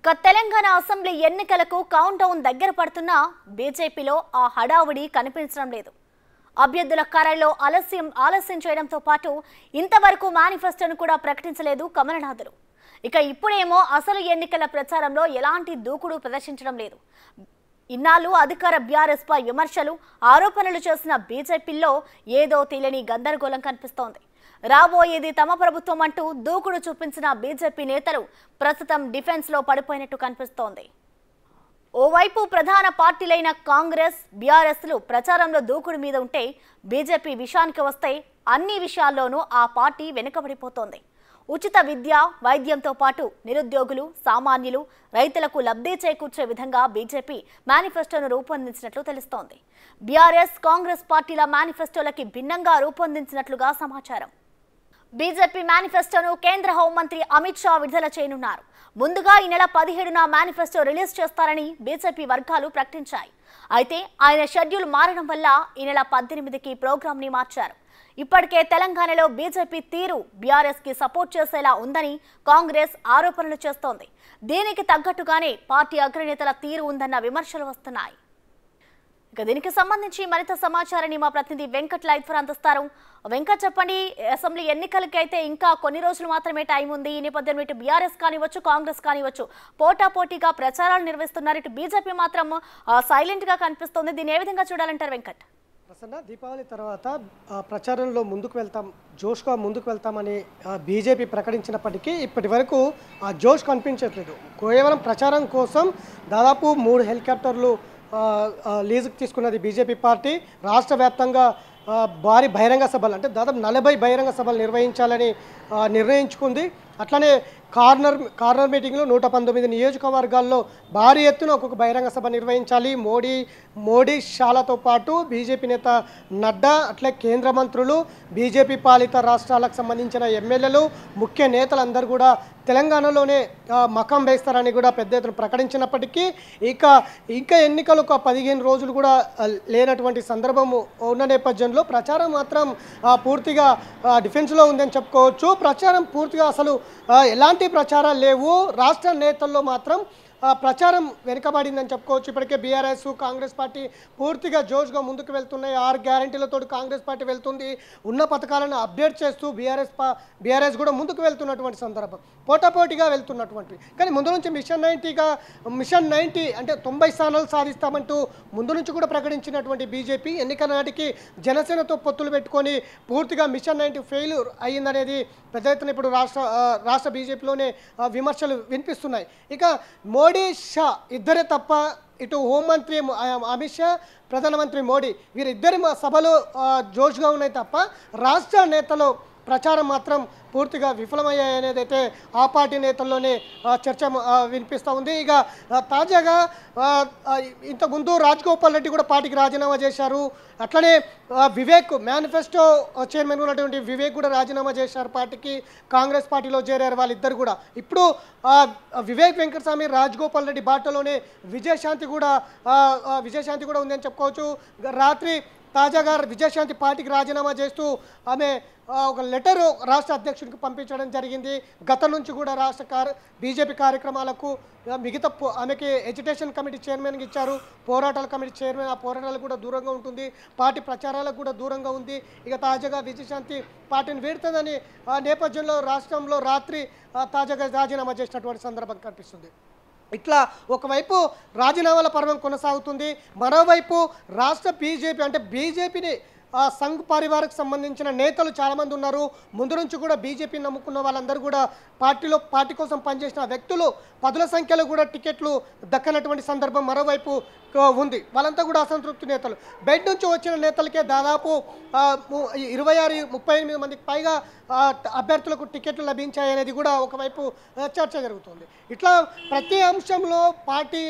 ఇక తెలంగాణ అసెంబ్లీ ఎన్నికలకు countdown దగ్గర పడుతున్నా బీజేపీలో ఆ హడావుడి కనిపించడం లేదు అభ్యర్థుల కార్యాలయంలో ఆలస్యం ఆలస్యం చేయడంతో పాటు ఇంతవరకు మేనిఫెస్టోను కూడా ప్రకటించలేదు కమలనాథులు ఇక ఇప్పుడేమో అసలు ఎన్నికల ప్రచారంలో ఎలాంటి దూకుడు ప్రదర్శించడం లేదు ఇన్నాళ్ళు అధికార బీఆర్ఎస్పై విమర్శలు ఆరోపణలు చేసిన బీజేపీలో ఏదో తెలియని గందరగోళం కనిపిస్తోంది రాబోయేది తమ ప్రభుత్వం అంటూ దూకుడు చూపించిన బీజేపీ నేతలు ప్రస్తుతం డిఫెన్స్లో పడిపోయినట్టు కనిపిస్తోంది ఓవైపు ప్రధాన పార్టీలైన కాంగ్రెస్ బీఆర్ఎస్లు ప్రచారంలో దూకుడు మీద ఉంటే బీజేపీ విషయానికి వస్తే అన్ని విషయాల్లోనూ ఆ పార్టీ వెనుకబడిపోతోంది ఉచిత విద్య వైద్యంతో పాటు నిరుద్యోగులు సామాన్యులు రైతులకు లబ్ధి చేకూర్చే విధంగా బీజేపీ మేనిఫెస్టోను రూపొందించినట్లు తెలుస్తోంది బీఆర్ఎస్ కాంగ్రెస్ పార్టీల మేనిఫెస్టోలకి భిన్నంగా రూపొందించినట్లుగా సమాచారం బీజేపీ మేనిఫెస్టోను కేంద్ర హోంమంత్రి అమిత్ షా విడుదల చేయనున్నారు ముందుగా ఈ నెల పదిహేడున మేనిఫెస్టో రిలీజ్ చేస్తారని బీజేపీ వర్గాలు ప్రకటించాయి అయితే ఆయన షెడ్యూల్ మారడం వల్ల ఈ నెల పద్దెనిమిదికి ని మార్చారు ఇప్పటికే తెలంగాణలో బీజేపీ తీరు బీఆర్ఎస్కి సపోర్ట్ చేసేలా ఉందని కాంగ్రెస్ ఆరోపణలు చేస్తోంది దీనికి తగ్గట్టుగానే పార్టీ అగ్రనేతల తీరు ఉందన్న విమర్శలు వస్తున్నాయి ఇక దీనికి సంబంధించి మరింత సమాచారాన్ని మా ప్రతినిధి వెంకట్ లైఫర్ అందిస్తారు వెంకట్ చెప్పండి అసెంబ్లీ ఎన్నికలకి అయితే ఇంకా కొన్ని రోజులు మాత్రమే టైం ఉంది ఈ నేపథ్యంలో ఇటు బీఆర్ఎస్ కానివ్వచ్చు కాంగ్రెస్ కానివ్వచ్చు పోటా పోటీగా ప్రచారాలు నిర్వహిస్తున్నారు ఇటు బీజేపీ మాత్రం సైలెంట్గా కనిపిస్తుంది దీన్ని ఏ విధంగా చూడాలంటారు వెంకట్ ప్రసన్న దీపావళి తర్వాత ప్రచారంలో ముందుకు వెళ్తాం జోష్గా ముందుకు వెళ్తామని బీజేపీ ప్రకటించినప్పటికీ ఇప్పటి వరకు ఆ జోష్ కనిపించట్లేదు కేవలం ప్రచారం కోసం దాదాపు మూడు హెలికాప్టర్లు లీజుకు తీసుకున్నది బీజేపీ పార్టీ రాష్ట్ర వ్యాప్తంగా భారీ బహిరంగ సభలు అంటే దాదాపు నలభై బహిరంగ సభలు నిర్వహించాలని నిర్ణయించుకుంది అట్లనే కార్నర్ కార్నర్ మీటింగ్లో నూట పంతొమ్మిది నియోజకవర్గాల్లో భారీ ఎత్తున ఒక్కొక్క బహిరంగ సభ నిర్వహించాలి మోడీ మోడీ షాలతో పాటు బీజేపీ నేత నడ్డా అట్లే కేంద్ర మంత్రులు బీజేపీ పాలిత రాష్ట్రాలకు సంబంధించిన ఎమ్మెల్యేలు ముఖ్య నేతలందరూ కూడా తెలంగాణలోనే మకం వేస్తారని కూడా పెద్ద ఎత్తున ప్రకటించినప్పటికీ ఇక ఇంకా ఎన్నికలు ఒక పదిహేను రోజులు కూడా లేనటువంటి సందర్భము ఉన్న నేపథ్యంలో ప్రచారం మాత్రం పూర్తిగా డిఫెన్స్లో ఉందని చెప్పుకోవచ్చు ప్రచారం పూర్తిగా అసలు ఎలాంటి ప్రచారాలు లేవు రాష్ట్ర నేతల్లో మాత్రం ప్రచారం వెనుకబడిందని చెప్పుకోవచ్చు ఇప్పటికే బీఆర్ఎస్ కాంగ్రెస్ పార్టీ పూర్తిగా జోష్గా ముందుకు వెళ్తున్నాయి ఆరు గ్యారంటీలతో కాంగ్రెస్ పార్టీ వెళ్తుంది ఉన్న పథకాలను అప్డేట్ చేస్తూ బీఆర్ఎస్ బీఆర్ఎస్ కూడా ముందుకు వెళ్తున్నటువంటి సందర్భం పోటాపోటీగా వెళ్తున్నటువంటి కానీ ముందు నుంచి మిషన్ నైంటీగా మిషన్ నైంటీ అంటే తొంభై స్థానాలు సాధిస్తామంటూ ముందు నుంచి కూడా ప్రకటించినటువంటి బీజేపీ ఎన్నికల నాటికి జనసేనతో పొత్తులు పెట్టుకొని పూర్తిగా మిషన్ నైంటీ ఫెయిల్ అయ్యిందనేది పెద్ద ఎత్తున ఇప్పుడు రాష్ట్ర రాష్ట్ర బీజేపీలోనే విమర్శలు వినిపిస్తున్నాయి ఇక మో మోడీ షా ఇద్దరే తప్ప ఇటు హోంమంత్రి అమిత్ షా ప్రధానమంత్రి మోడీ వీరిద్దరి సభలు జోష్గా ఉన్నాయి తప్ప రాష్ట్ర నేతలు ప్రచారం మాత్రం పూర్తిగా విఫలమయ్యాయనేది అయితే ఆ పార్టీ నేతల్లోనే చర్చ వినిపిస్తూ ఉంది ఇక తాజాగా ఇంతకుముందు రాజగోపాల్ రెడ్డి కూడా పార్టీకి రాజీనామా చేశారు అట్లనే వివేక్ మేనిఫెస్టో చైర్మన్ ఉన్నటువంటి వివేక్ కూడా రాజీనామా చేశారు పార్టీకి కాంగ్రెస్ పార్టీలో చేరారు వాళ్ళిద్దరు కూడా ఇప్పుడు వివేక్ వెంకటస్వామి రాజగోపాల్ రెడ్డి బాటలోనే విజయశాంతి కూడా విజయశాంతి కూడా ఉందని చెప్పుకోవచ్చు రాత్రి తాజాగా విజయశాంతి పార్టీకి రాజీనామా చేస్తూ ఆమె ఒక లెటర్ రాష్ట్ర అధ్యక్షుడు అధ్యక్షుడికి పంపించడం జరిగింది గతం నుంచి కూడా రాష్ట్ర కార్ బీజేపీ కార్యక్రమాలకు మిగతా ఆమెకి ఎడ్యుకేషన్ కమిటీ చైర్మన్కి ఇచ్చారు పోరాటాల కమిటీ చైర్మన్ ఆ పోరాటాలు కూడా దూరంగా ఉంటుంది పార్టీ ప్రచారాలకు కూడా దూరంగా ఉంది ఇక తాజాగా విజయశాంతి పార్టీని వీడుతుందని ఆ నేపథ్యంలో రాష్ట్రంలో రాత్రి తాజాగా రాజీనామా చేసినటువంటి సందర్భం కనిపిస్తుంది ఇట్లా ఒకవైపు రాజీనామాల పర్వం కొనసాగుతుంది మరోవైపు రాష్ట్ర బీజేపీ అంటే బీజేపీని సంఘ్ పరివార్కు సంబంధించిన నేతలు చాలామంది ఉన్నారు ముందు నుంచి కూడా బీజేపీ నమ్ముకున్న వాళ్ళందరూ కూడా పార్టీలో పార్టీ కోసం పనిచేసిన వ్యక్తులు పదుల సంఖ్యలో కూడా టికెట్లు దక్కనటువంటి సందర్భం మరోవైపు ఉంది వాళ్ళంతా కూడా అసంతృప్తి నేతలు బయట నుంచి వచ్చిన నేతలకే దాదాపు ఇరవై ఆరు ముప్పై ఎనిమిది మందికి పైగా అభ్యర్థులకు టికెట్లు లభించాయి అనేది కూడా ఒకవైపు చర్చ జరుగుతుంది ఇట్లా ప్రతి అంశంలో పార్టీ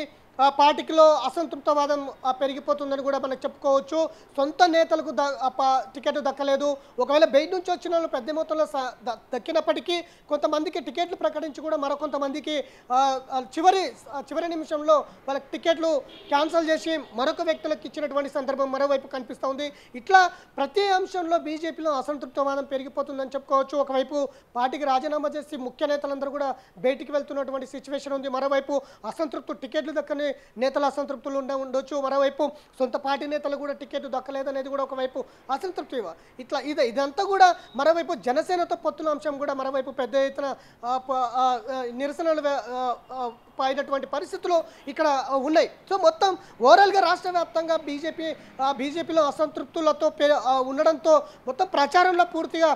పార్టీలో అసంతృప్తవాదం పెరిగిపోతుందని కూడా మనం చెప్పుకోవచ్చు సొంత నేతలకు టికెట్ దక్కలేదు ఒకవేళ బయట నుంచి వచ్చిన వాళ్ళు పెద్ద మొత్తంలో దక్కినప్పటికీ కొంతమందికి టికెట్లు ప్రకటించి కూడా మరికొంతమందికి చివరి చివరి నిమిషంలో వాళ్ళ టికెట్లు క్యాన్సిల్ చేసి మరొక వ్యక్తులకు ఇచ్చినటువంటి సందర్భం మరోవైపు కనిపిస్తూ ఉంది ఇట్లా ప్రతి అంశంలో బీజేపీలో అసంతృప్తవాదం పెరిగిపోతుందని చెప్పుకోవచ్చు ఒకవైపు పార్టీకి రాజీనామా చేసి ముఖ్య నేతలందరూ కూడా బయటికి వెళ్తున్నటువంటి సిచ్యువేషన్ ఉంది మరోవైపు అసంతృప్తు టికెట్లు దక్కని నేతల అసంతృప్తులు ఉండ ఉండొచ్చు మరోవైపు సొంత పార్టీ నేతలు కూడా టికెట్ దక్కలేదనేది కూడా ఒకవైపు అసంతృప్తి ఇట్లా ఇది ఇదంతా కూడా మరోవైపు జనసేనతో పొత్తుల అంశం కూడా మరోవైపు పెద్ద ఎత్తున నిరసనలు పాయినటువంటి పరిస్థితులు ఇక్కడ ఉన్నాయి సో మొత్తం ఓవరాల్గా రాష్ట్ర వ్యాప్తంగా బీజేపీ బీజేపీలో అసంతృప్తులతో ఉండడంతో మొత్తం ప్రచారంలో పూర్తిగా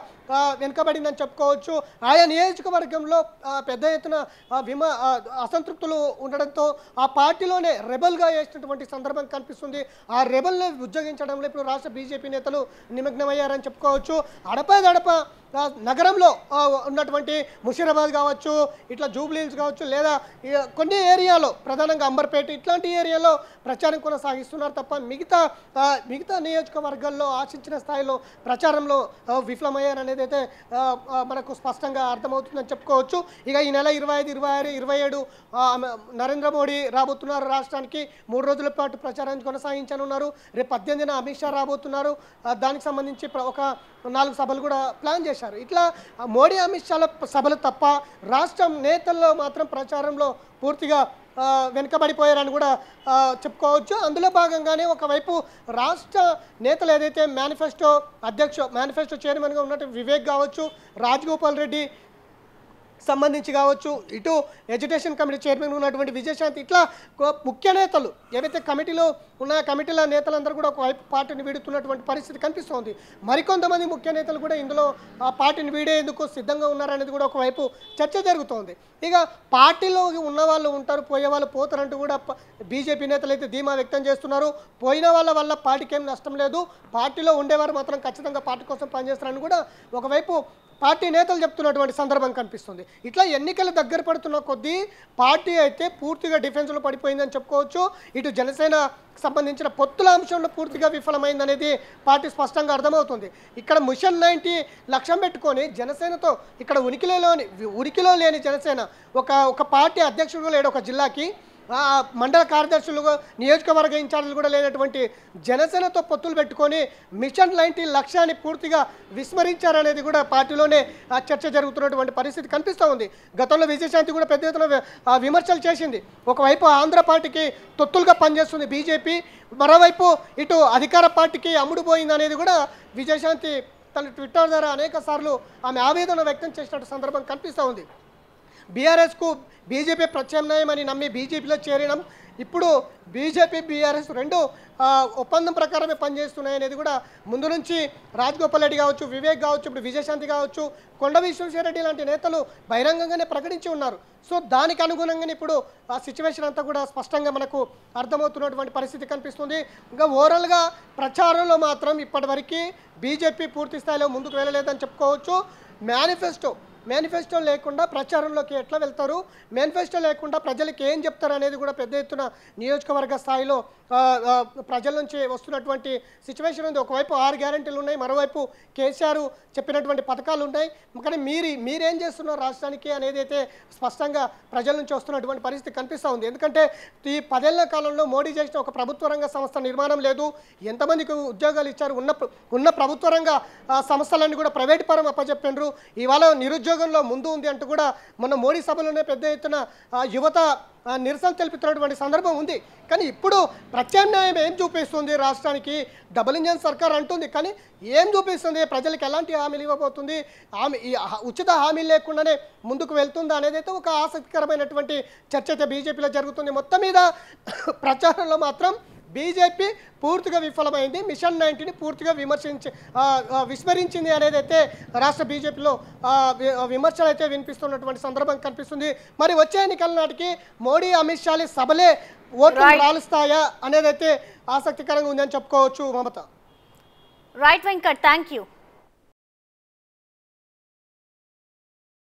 వెనుకబడిందని చెప్పుకోవచ్చు ఆయా నియోజకవర్గంలో పెద్ద ఎత్తున విమ అసంతృప్తులు ఉండడంతో ఆ పార్టీ పార్టీలోనే రెబల్గా వేసినటువంటి సందర్భం కనిపిస్తుంది ఆ రెబల్ని ఉద్యోగించడంలో ఇప్పుడు రాష్ట్ర బీజేపీ నేతలు నిమగ్నమయ్యారని చెప్పుకోవచ్చు అడపదడప నగరంలో ఉన్నటువంటి ముషీరాబాద్ కావచ్చు ఇట్లా జూబ్లీహిల్స్ కావచ్చు లేదా కొన్ని ఏరియాలో ప్రధానంగా అంబర్పేట ఇట్లాంటి ఏరియాలో ప్రచారం కొనసాగిస్తున్నారు తప్ప మిగతా మిగతా నియోజకవర్గాల్లో ఆశించిన స్థాయిలో ప్రచారంలో విఫలమయ్యారనేది అయితే మనకు స్పష్టంగా అర్థమవుతుందని చెప్పుకోవచ్చు ఇక ఈ నెల ఇరవై ఐదు ఇరవై ఆరు ఇరవై ఏడు నరేంద్ర మోడీ రాబోతున్న రాబోతున్నారు రాష్ట్రానికి మూడు రోజుల పాటు ప్రచారాన్ని కొనసాగించనున్నారు రేపు పద్దెనిమిదిన అమిత్ షా రాబోతున్నారు దానికి సంబంధించి ఒక నాలుగు సభలు కూడా ప్లాన్ చేశారు ఇట్లా మోడీ అమిత్ షాల సభలు తప్ప రాష్ట్రం నేతల్లో మాత్రం ప్రచారంలో పూర్తిగా వెనుకబడిపోయారని కూడా చెప్పుకోవచ్చు అందులో భాగంగానే ఒకవైపు రాష్ట్ర నేతలు ఏదైతే మేనిఫెస్టో అధ్యక్ష మేనిఫెస్టో చైర్మన్గా ఉన్నట్టు వివేక్ కావచ్చు రాజగోపాల్ రెడ్డి సంబంధించి కావచ్చు ఇటు ఎడ్యుకేషన్ కమిటీ చైర్మన్ ఉన్నటువంటి విజయశాంతి ఇట్లా ముఖ్య నేతలు ఏవైతే కమిటీలో ఉన్న కమిటీల నేతలందరూ కూడా ఒక పార్టీని వీడుతున్నటువంటి పరిస్థితి కనిపిస్తోంది మరికొంతమంది ముఖ్య నేతలు కూడా ఇందులో ఆ పార్టీని వీడేందుకు సిద్ధంగా ఉన్నారనేది కూడా ఒకవైపు చర్చ జరుగుతోంది ఇక పార్టీలో ఉన్న వాళ్ళు ఉంటారు పోయే వాళ్ళు పోతారంటూ కూడా బీజేపీ నేతలు అయితే ధీమా వ్యక్తం చేస్తున్నారు పోయిన వాళ్ళ వల్ల పార్టీకి ఏం నష్టం లేదు పార్టీలో ఉండేవారు మాత్రం ఖచ్చితంగా పార్టీ కోసం పనిచేస్తారని కూడా ఒకవైపు పార్టీ నేతలు చెప్తున్నటువంటి సందర్భం కనిపిస్తుంది ఇట్లా ఎన్నికలు దగ్గర పడుతున్న కొద్దీ పార్టీ అయితే పూర్తిగా డిఫెన్స్లో పడిపోయిందని చెప్పుకోవచ్చు ఇటు జనసేన సంబంధించిన పొత్తుల అంశంలో పూర్తిగా విఫలమైందనేది పార్టీ స్పష్టంగా అర్థమవుతుంది ఇక్కడ మిషన్ నైన్టీ లక్ష్యం పెట్టుకొని జనసేనతో ఇక్కడ ఉనికిలో ఉనికిలో లేని జనసేన ఒక ఒక పార్టీ అధ్యక్షుడు లేడు ఒక జిల్లాకి మండల కార్యదర్శులు నియోజకవర్గ ఇన్ఛార్జీలు కూడా లేనటువంటి జనసేనతో పొత్తులు పెట్టుకొని మిషన్ నైన్టీ లక్ష్యాన్ని పూర్తిగా విస్మరించారనేది కూడా పార్టీలోనే చర్చ జరుగుతున్నటువంటి పరిస్థితి కనిపిస్తూ ఉంది గతంలో విజయశాంతి కూడా పెద్ద ఎత్తున విమర్శలు చేసింది ఒకవైపు ఆంధ్ర పార్టీకి తొత్తులుగా పనిచేస్తుంది బీజేపీ మరోవైపు ఇటు అధికార పార్టీకి అమ్ముడు అనేది కూడా విజయశాంతి తన ట్విట్టర్ ద్వారా అనేక సార్లు ఆమె ఆవేదన వ్యక్తం చేసినట్టు సందర్భం కనిపిస్తూ ఉంది బీఆర్ఎస్కు బీజేపీ ప్రత్యామ్నాయం అని నమ్మి బీజేపీలో చేరడం ఇప్పుడు బీజేపీ బీఆర్ఎస్ రెండు ఒప్పందం ప్రకారమే పనిచేస్తున్నాయి అనేది కూడా ముందు నుంచి రాజగోపాల్ రెడ్డి కావచ్చు వివేక్ కావచ్చు ఇప్పుడు విజయశాంతి కావచ్చు కొండ విశ్వేశ్వరరెడ్డి లాంటి నేతలు బహిరంగంగానే ప్రకటించి ఉన్నారు సో దానికి అనుగుణంగానే ఇప్పుడు ఆ సిచ్యువేషన్ అంతా కూడా స్పష్టంగా మనకు అర్థమవుతున్నటువంటి పరిస్థితి కనిపిస్తుంది ఇంకా ఓవరాల్గా ప్రచారంలో మాత్రం ఇప్పటివరకు బీజేపీ పూర్తి స్థాయిలో ముందుకు వెళ్ళలేదని చెప్పుకోవచ్చు మేనిఫెస్టో మేనిఫెస్టో లేకుండా ప్రచారంలోకి ఎట్లా వెళ్తారు మేనిఫెస్టో లేకుండా ప్రజలకి ఏం చెప్తారు అనేది కూడా పెద్ద ఎత్తున నియోజకవర్గ స్థాయిలో ప్రజల నుంచి వస్తున్నటువంటి సిచ్యువేషన్ ఉంది ఒకవైపు ఆరు గ్యారంటీలు ఉన్నాయి మరోవైపు కేసీఆర్ చెప్పినటువంటి పథకాలు ఉన్నాయి కానీ మీరు మీరేం చేస్తున్నారు రాష్ట్రానికి అనేది అయితే స్పష్టంగా ప్రజల నుంచి వస్తున్నటువంటి పరిస్థితి కనిపిస్తూ ఉంది ఎందుకంటే ఈ పదేళ్ల కాలంలో మోడీ చేసిన ఒక ప్రభుత్వ రంగ సంస్థ నిర్మాణం లేదు ఎంతమందికి ఉద్యోగాలు ఇచ్చారు ఉన్న ఉన్న ప్రభుత్వ రంగ సంస్థలన్నీ కూడా ప్రైవేట్ పరం అప్పచెప్పిండ్రు ఇవాళ నిరుద్యోగ ఉద్యోగంలో ముందు ఉంది అంటూ కూడా మన మోడీ సభలోనే పెద్ద ఎత్తున యువత నిరసన తెలుపుతున్నటువంటి సందర్భం ఉంది కానీ ఇప్పుడు ప్రత్యామ్నాయం ఏం చూపిస్తుంది రాష్ట్రానికి డబుల్ ఇంజన్ సర్కార్ అంటుంది కానీ ఏం చూపిస్తుంది ప్రజలకు ఎలాంటి హామీలు ఇవ్వబోతుంది హామీ ఉచిత హామీలు లేకుండానే ముందుకు వెళ్తుందా అనేది అయితే ఒక ఆసక్తికరమైనటువంటి చర్చ అయితే బీజేపీలో జరుగుతుంది మొత్తం మీద ప్రచారంలో మాత్రం బీజేపీ పూర్తిగా విఫలమైంది మిషన్ నైన్టీని పూర్తిగా విమర్శించి విస్మరించింది అనేది అయితే రాష్ట్ర బీజేపీలో విమర్శలు అయితే వినిపిస్తున్నటువంటి సందర్భం కనిపిస్తుంది మరి వచ్చే ఎన్నికల నాటికి మోడీ అమిత్ షాలి సభలే ఓట్లు రాలుస్తాయా అనేది అయితే ఆసక్తికరంగా ఉందని చెప్పుకోవచ్చు Mamata right Venkat thank you